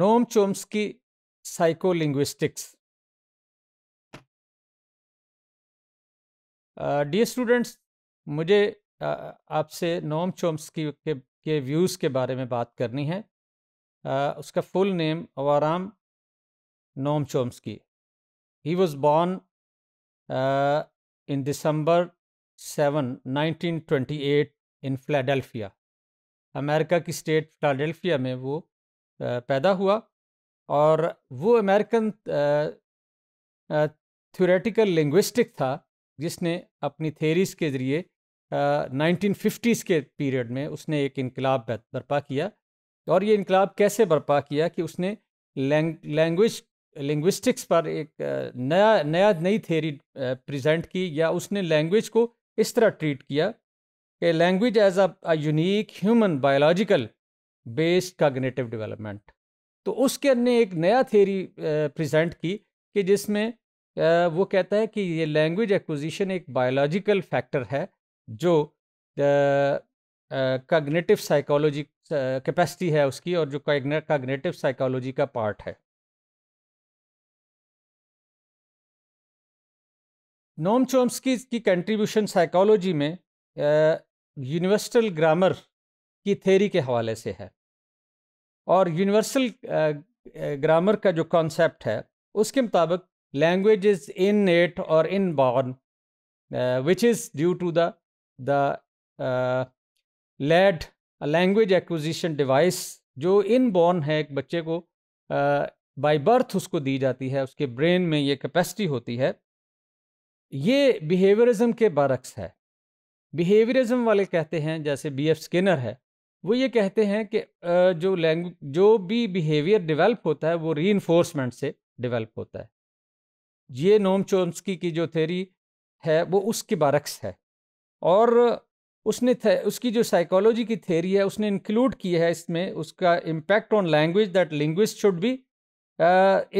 Nom Chomsky psycholinguistics the students मुझे uh, आपसे नोम Chomsky के, के व्यूज़ के बारे में बात करनी है uh, उसका full name Avram Noam Chomsky he was born in December seven nineteen twenty eight in Philadelphia America की स्टेट फिलाडेल्फिया में वो पैदा हुआ और वो अमेरिकन थ्योरेटिकल लिंग्विस्टिक था जिसने अपनी थेरीज के ज़रिए नाइनटीन फिफ्टीज़ के पीरियड में उसने एक इनकलाब बर्पा किया और ये इनकलाब कैसे बर्पा किया कि उसने लैंग्वेज लिंग्विस्टिक्स पर एक नया नया नई थेरी प्रेजेंट की या उसने लैंग्वेज को इस तरह ट्रीट किया कि language as a unique human biological based cognitive development तो उसके अन्य एक नया थेरी प्रेजेंट की कि जिसमें वो कहता है कि ये लैंग्वेज एक्विजिशन एक बायोलॉजिकल फैक्टर है जो कॉग्निटिव साइकोलॉजी कैपेसिटी है उसकी और जो कॉग्निटिव साइकोलॉजी का पार्ट है नोम चोम्स की कंट्रीब्यूशन साइकोलॉजी में यूनिवर्सल ग्रामर की थेरी के हवाले से है और यूनिवर्सल ग्रामर uh, uh, का जो कॉन्सेप्ट है उसके मुताबिक लैंग्वेज इज़ इन एट और inborn which is due to the the language acquisition device जो इन बॉर्न है एक बच्चे को बाय uh, बर्थ उसको दी जाती है उसके ब्रेन में ये कैपेसिटी होती है ये बिहेवियरिज्म के बरक्स है बिहेवियरिज्म वाले कहते हैं जैसे बी एफ स्किनर है वो ये कहते हैं कि जो लैंग्वेज जो भी बिहेवियर डेवलप होता है वो री से डेवलप होता है ये नोम चोम्स्की की जो थेरी है वो उसके बारक्स है और उसने उसकी जो साइकोलॉजी की थेरी है उसने इंक्लूड किया है इसमें उसका impact on language that linguist should be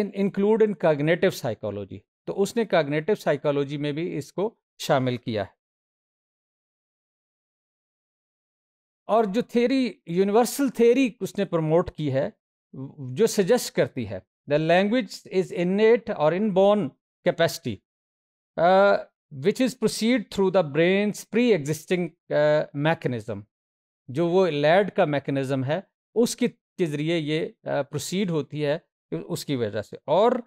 in include in cognitive psychology तो उसने कागनेटिव साइकोलॉजी में भी इसको शामिल किया है और जो थेरी यूनिवर्सल थेरी उसने प्रमोट की है जो सजेस्ट करती है द लैंग्वेज इज इनेट और inborn capacity which is proceed through the brain pre existing mechanism जो वो लैड का मैकेनिज़्म है उसके के ज़रिए ये प्रोसीड uh, होती है उसकी वजह से और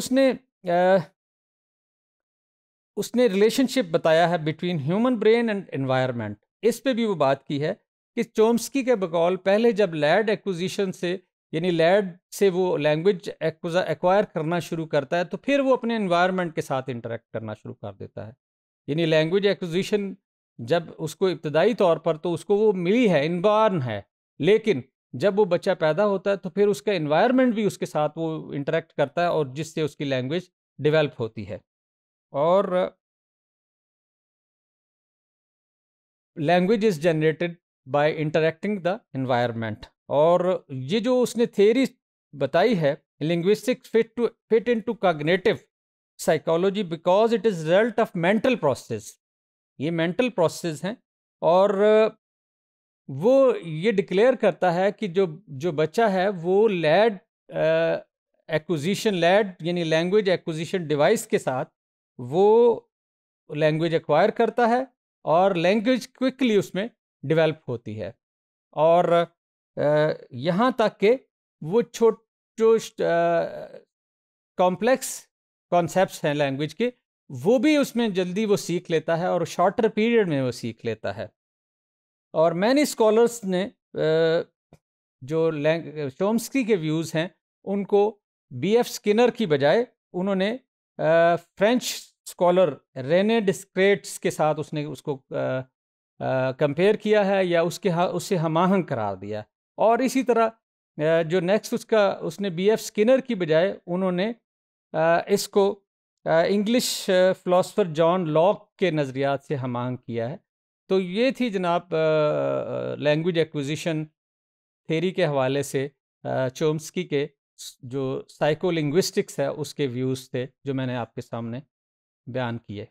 उसने uh, उसने रिलेशनशिप बताया है between human brain and environment इस पे भी वो बात की है कि चोम्सकी के बकौल पहले जब लैड एक्विजिशन से यानी लैड से वो लैंग्वेज एक्वायर करना शुरू करता है तो फिर वो अपने इन्वायरमेंट के साथ इंटरेक्ट करना शुरू कर देता है यानी लैंग्वेज एक्विजिशन जब उसको इब्तदाई तौर पर तो उसको वो मिली है इनबार्न है लेकिन जब वो बच्चा पैदा होता है तो फिर उसका इन्वायरमेंट भी उसके साथ वो इंटरेक्ट करता है और जिससे उसकी लैंग्वेज डिवेल्प होती है और language is generated by interacting the environment और ये जो उसने थेरी बताई है linguistic fit to fit in to cognitive psychology because it is result of mental process ये मेंटल प्रोसेस हैं और वो ये डिक्लेयर करता है कि जो जो बच्चा है वो लैड एक्विजिशन लैड यानी लैंग्वेज एक्विजिशन डिवाइस के साथ वो लैंग्वेज एक्वायर करता है और लैंग्वेज क्विकली उसमें डेवलप होती है और यहाँ तक के वो छोट जो कॉम्प्लेक्स कॉन्सेप्ट हैं लैंग्वेज के वो भी उसमें जल्दी वो सीख लेता है और शॉर्टर पीरियड में वो सीख लेता है और मैनी स्कॉलर्स ने जो लैंग चोम्सकी के व्यूज़ हैं उनको बी एफ स्किनर की बजाय उन्होंने फ्रेंच स्कॉलर रेने डिस्क्रेट्स के साथ उसने उसको कंपेयर किया है या उसके उससे उससे आहंग करार दिया और इसी तरह जो नेक्स्ट उसका उसने बी एफ स्किनर की बजाय उन्होंने इसको इंग्लिश फ़िलासफ़र जॉन लॉक के नज़रियात से आहंग किया है तो ये थी जनाब लैंग्वेज एक्विजिशन थेरी के हवाले से चोम्स्की के जो साइकोलिंग्विस्टिक्स है उसके व्यूज़ थे जो मैंने आपके सामने बयान किए